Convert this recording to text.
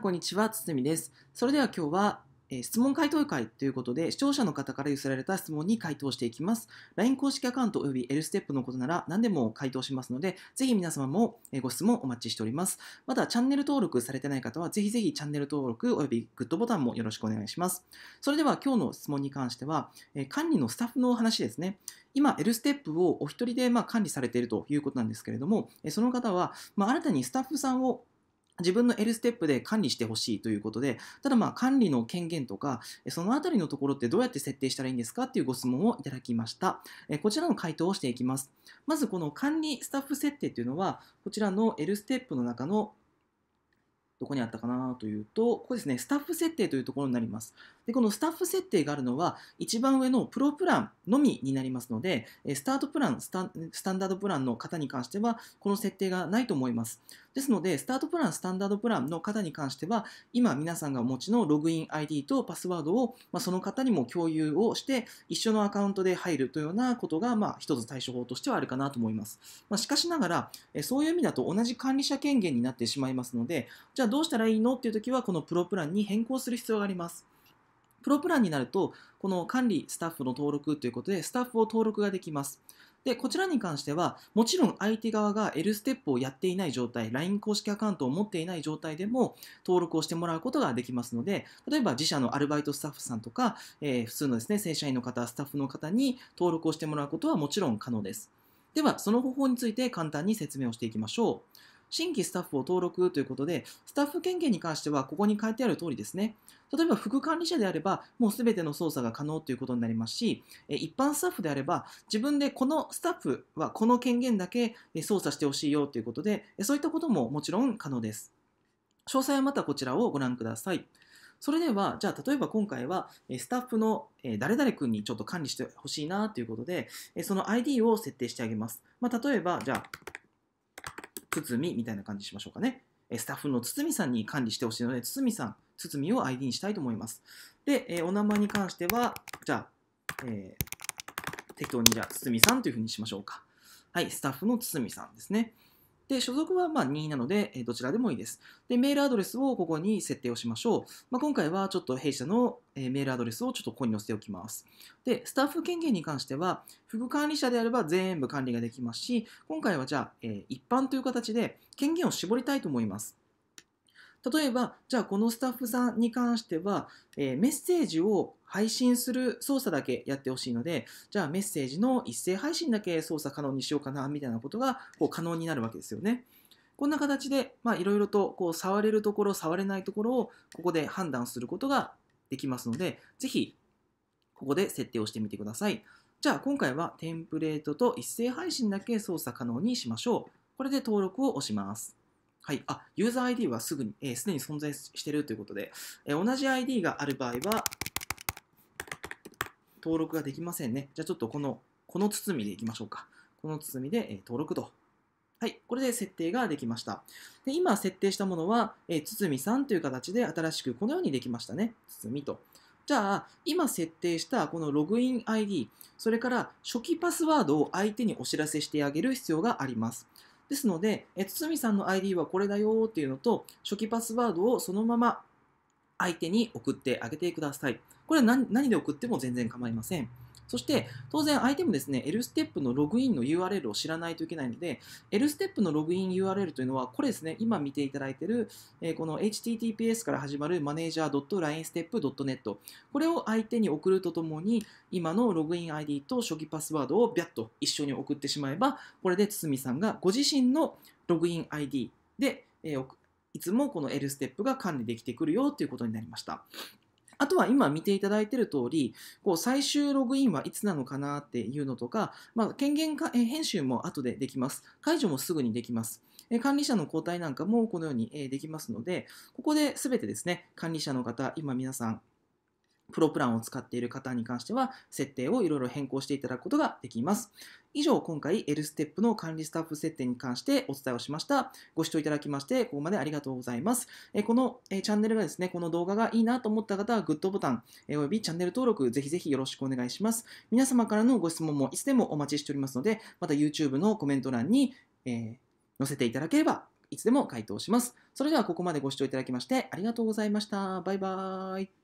こんにちは、つつみです。それでは今日は、えー、質問回答会ということで、視聴者の方から寄せられた質問に回答していきます。LINE 公式アカウント及び L ステップのことなら何でも回答しますので、ぜひ皆様もご質問お待ちしております。まだチャンネル登録されてない方は、ぜひぜひチャンネル登録およびグッドボタンもよろしくお願いします。それでは今日の質問に関しては、えー、管理のスタッフのお話ですね。今、L ステップをお一人でま管理されているということなんですけれども、その方は、ま新たにスタッフさんを自分の L ステップで管理してほしいということで、ただまあ管理の権限とか、そのあたりのところってどうやって設定したらいいんですかっていうご質問をいただきました。こちらの回答をしていきます。まずこの管理スタッフ設定っていうのは、こちらの L ステップの中のどこにあったかなというと、ここですね、スタッフ設定というところになります。で、このスタッフ設定があるのは、一番上のプロプランのみになりますので、スタートプラン、スタンダードプランの方に関しては、この設定がないと思います。ですので、スタートプラン、スタンダードプランの方に関しては、今皆さんがお持ちのログイン ID とパスワードを、まあ、その方にも共有をして、一緒のアカウントで入るというようなことが、まあ、一つ対処法としてはあるかなと思います。まあ、しかしながら、そういう意味だと同じ管理者権限になってしまいますので、じゃあどうしたらいいのっていう時は、このプロプランに変更する必要があります。プロプランになると、この管理スタッフの登録ということで、スタッフを登録ができます。で、こちらに関しては、もちろん相手側が L ステップをやっていない状態、LINE 公式アカウントを持っていない状態でも登録をしてもらうことができますので、例えば自社のアルバイトスタッフさんとか、えー、普通のですね、正社員の方、スタッフの方に登録をしてもらうことはもちろん可能です。では、その方法について簡単に説明をしていきましょう。新規スタッフを登録ということで、スタッフ権限に関しては、ここに書いてある通りですね。例えば、副管理者であれば、もうすべての操作が可能ということになりますし、一般スタッフであれば、自分でこのスタッフはこの権限だけ操作してほしいよということで、そういったことももちろん可能です。詳細はまたこちらをご覧ください。それでは、じゃあ、例えば今回は、スタッフの誰々君にちょっと管理してほしいなということで、その ID を設定してあげます。まあ、例えば、じゃあ、堤みたいな感じしましょうかね。スタッフの堤さんに管理してほしいので、堤さん、堤を ID にしたいと思います。で、えお名前に関しては、じゃあ、えー、適当にじゃあ、堤さんというふうにしましょうか。はい、スタッフの堤さんですね。で、所属はま2なので、えどちらでもいいです。で、メールアドレスをここに設定をしましょう。まあ、今回はちょっと弊社の、えメールアドレスをちょっとここに載せておきます。で、スタッフ権限に関しては、副管理者であれば全部管理ができますし、今回はじゃあ、え一般という形で権限を絞りたいと思います。例えば、じゃあこのスタッフさんに関しては、えー、メッセージを配信する操作だけやってほしいので、じゃあメッセージの一斉配信だけ操作可能にしようかな、みたいなことがこう可能になるわけですよね。こんな形で、まあ、いろいろとこう触れるところ、触れないところをここで判断することができますので、ぜひ、ここで設定をしてみてください。じゃあ今回はテンプレートと一斉配信だけ操作可能にしましょう。これで登録を押します。はい。あ、ユーザー ID はすぐに、えー、すでに存在しているということで、えー、同じ ID がある場合は、登録ができませんね。じゃあちょっとこの、この包みでいきましょうか。この包みで、えー、登録と。はい。これで設定ができました。で、今設定したものは、えー、包みさんという形で新しくこのようにできましたね。包みと。じゃあ、今設定したこのログイン ID、それから初期パスワードを相手にお知らせしてあげる必要があります。ですので、え堤さんの ID はこれだよっていうのと、初期パスワードをそのまま相手に送ってあげてください。これは何で送っても全然構いません。そして、当然相手もですね、L ステップのログインの URL を知らないといけないので、L ステップのログイン URL というのは、これですね、今見ていただいている、えこの https から始まるマネージャー .linestep.net これを相手に送るとともに、今のログイン ID と初期パスワードをビャッと一緒に送ってしまえば、これで堤さんがご自身のログイン ID で、えいつもこの L ステップが管理できてくるよということになりました。あとは今見ていただいている通り、こう最終ログインはいつなのかなっていうのとか、まあ、権限か編集も後でできます。解除もすぐにできます。管理者の交代なんかもこのようにできますので、ここで全てですね、管理者の方、今皆さんプロプランを使っている方に関しては、設定をいろいろ変更していただくことができます。以上、今回 L ステップの管理スタッフ設定に関してお伝えをしました。ご視聴いただきまして、ここまでありがとうございます。このチャンネルがですね、この動画がいいなと思った方は、グッドボタン、およびチャンネル登録、ぜひぜひよろしくお願いします。皆様からのご質問もいつでもお待ちしておりますので、また YouTube のコメント欄に、えー、載せていただければ、いつでも回答します。それではここまでご視聴いただきましてありがとうございました。バイバーイ。